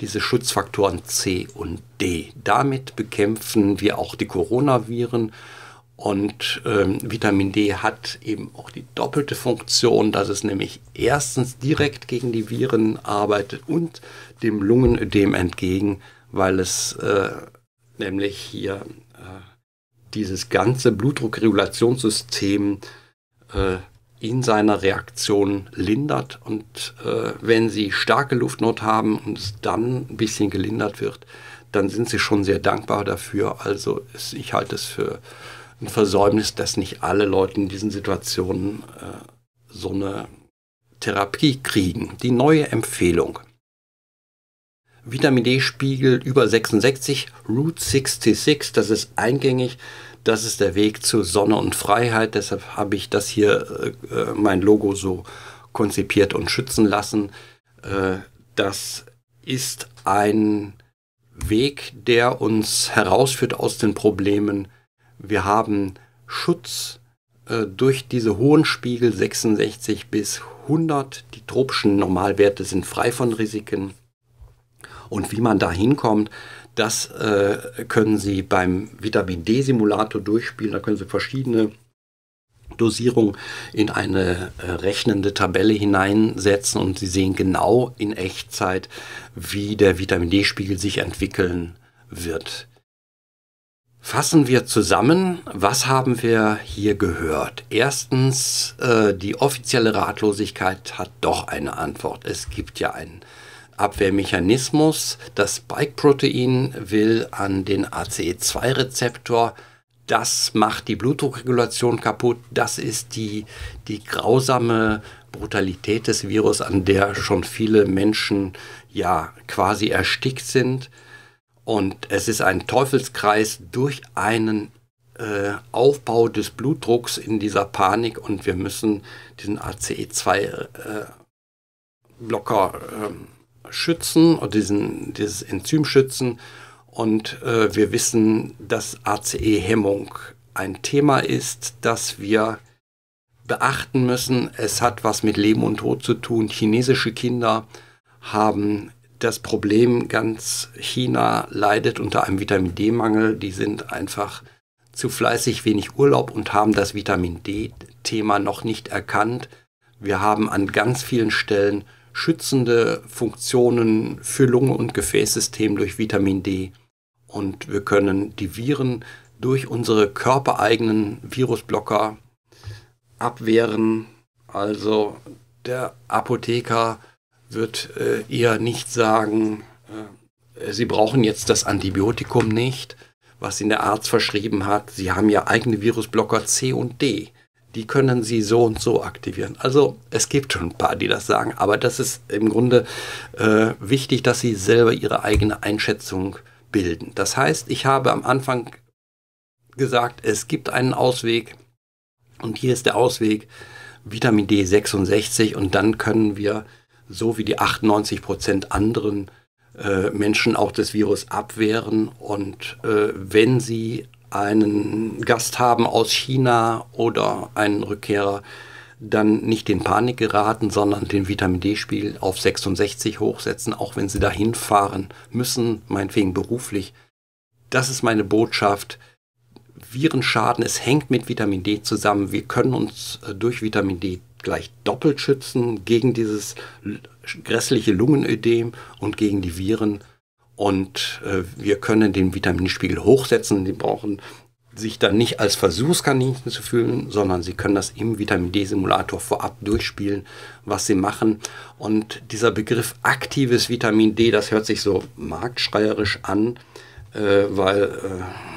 diese Schutzfaktoren C und D. Damit bekämpfen wir auch die Coronaviren. Und ähm, Vitamin D hat eben auch die doppelte Funktion, dass es nämlich erstens direkt gegen die Viren arbeitet und dem Lungenödem entgegen weil es äh, nämlich hier äh, dieses ganze Blutdruckregulationssystem äh, in seiner Reaktion lindert. Und äh, wenn Sie starke Luftnot haben und es dann ein bisschen gelindert wird, dann sind Sie schon sehr dankbar dafür. Also ich halte es für ein Versäumnis, dass nicht alle Leute in diesen Situationen äh, so eine Therapie kriegen. Die neue Empfehlung Vitamin D-Spiegel über 66, Route 66, das ist eingängig. Das ist der Weg zu Sonne und Freiheit. Deshalb habe ich das hier, äh, äh, mein Logo, so konzipiert und schützen lassen. Äh, das ist ein Weg, der uns herausführt aus den Problemen. Wir haben Schutz äh, durch diese hohen Spiegel 66 bis 100. Die tropischen Normalwerte sind frei von Risiken. Und wie man da hinkommt, das äh, können Sie beim Vitamin D-Simulator durchspielen. Da können Sie verschiedene Dosierungen in eine äh, rechnende Tabelle hineinsetzen und Sie sehen genau in Echtzeit, wie der Vitamin D-Spiegel sich entwickeln wird. Fassen wir zusammen, was haben wir hier gehört? Erstens, äh, die offizielle Ratlosigkeit hat doch eine Antwort. Es gibt ja einen Abwehrmechanismus. Das Spike-Protein will an den ACE2-Rezeptor. Das macht die Blutdruckregulation kaputt. Das ist die, die grausame Brutalität des Virus, an der schon viele Menschen ja quasi erstickt sind. Und es ist ein Teufelskreis durch einen äh, Aufbau des Blutdrucks in dieser Panik und wir müssen diesen ACE2-Blocker äh, ähm, schützen oder diesen, dieses Enzym schützen. Und äh, wir wissen, dass ACE-Hemmung ein Thema ist, das wir beachten müssen. Es hat was mit Leben und Tod zu tun. Chinesische Kinder haben das Problem, ganz China leidet unter einem Vitamin D-Mangel. Die sind einfach zu fleißig, wenig Urlaub und haben das Vitamin D-Thema noch nicht erkannt. Wir haben an ganz vielen Stellen schützende Funktionen für Lunge und Gefäßsystem durch Vitamin D. Und wir können die Viren durch unsere körpereigenen Virusblocker abwehren. Also der Apotheker wird äh, ihr nicht sagen, äh, Sie brauchen jetzt das Antibiotikum nicht, was Ihnen der Arzt verschrieben hat. Sie haben ja eigene Virusblocker C und D die können sie so und so aktivieren. Also es gibt schon ein paar, die das sagen, aber das ist im Grunde äh, wichtig, dass sie selber ihre eigene Einschätzung bilden. Das heißt, ich habe am Anfang gesagt, es gibt einen Ausweg und hier ist der Ausweg Vitamin D66 und dann können wir, so wie die 98% Prozent anderen äh, Menschen, auch das Virus abwehren und äh, wenn sie einen Gast haben aus China oder einen Rückkehrer, dann nicht in Panik geraten, sondern den Vitamin D-Spiel auf 66 hochsetzen, auch wenn sie dahin fahren müssen, meinetwegen beruflich. Das ist meine Botschaft. Virenschaden, es hängt mit Vitamin D zusammen. Wir können uns äh, durch Vitamin D gleich doppelt schützen gegen dieses grässliche Lungenödem und gegen die Viren. Und äh, wir können den Vitaminspiegel hochsetzen. Sie brauchen sich dann nicht als Versuchskaninchen zu fühlen, sondern sie können das im Vitamin D-Simulator vorab durchspielen, was sie machen. Und dieser Begriff aktives Vitamin D, das hört sich so marktschreierisch an, äh, weil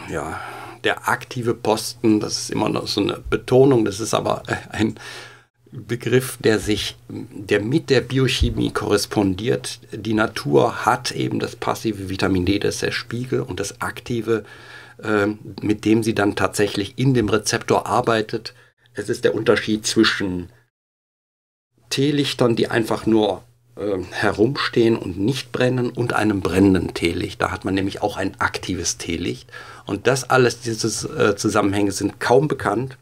äh, ja, der aktive Posten, das ist immer noch so eine Betonung, das ist aber [laughs] ein Begriff, der sich, der mit der Biochemie korrespondiert. Die Natur hat eben das passive Vitamin D, das ist der Spiegel und das aktive, äh, mit dem sie dann tatsächlich in dem Rezeptor arbeitet. Es ist der Unterschied zwischen Teelichtern, die einfach nur äh, herumstehen und nicht brennen, und einem brennenden Teelicht. Da hat man nämlich auch ein aktives Teelicht. Und das alles, diese äh, Zusammenhänge sind kaum bekannt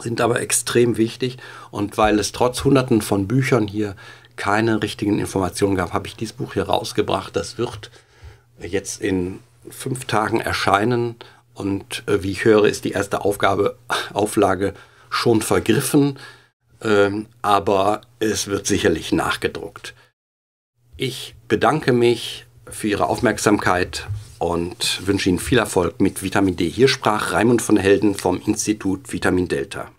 sind aber extrem wichtig. Und weil es trotz Hunderten von Büchern hier keine richtigen Informationen gab, habe ich dieses Buch hier rausgebracht. Das wird jetzt in fünf Tagen erscheinen. Und äh, wie ich höre, ist die erste Aufgabe, [laughs] Auflage schon vergriffen. Ähm, aber es wird sicherlich nachgedruckt. Ich bedanke mich für Ihre Aufmerksamkeit und wünsche Ihnen viel Erfolg mit Vitamin D. Hier sprach Raimund von Helden vom Institut Vitamin Delta.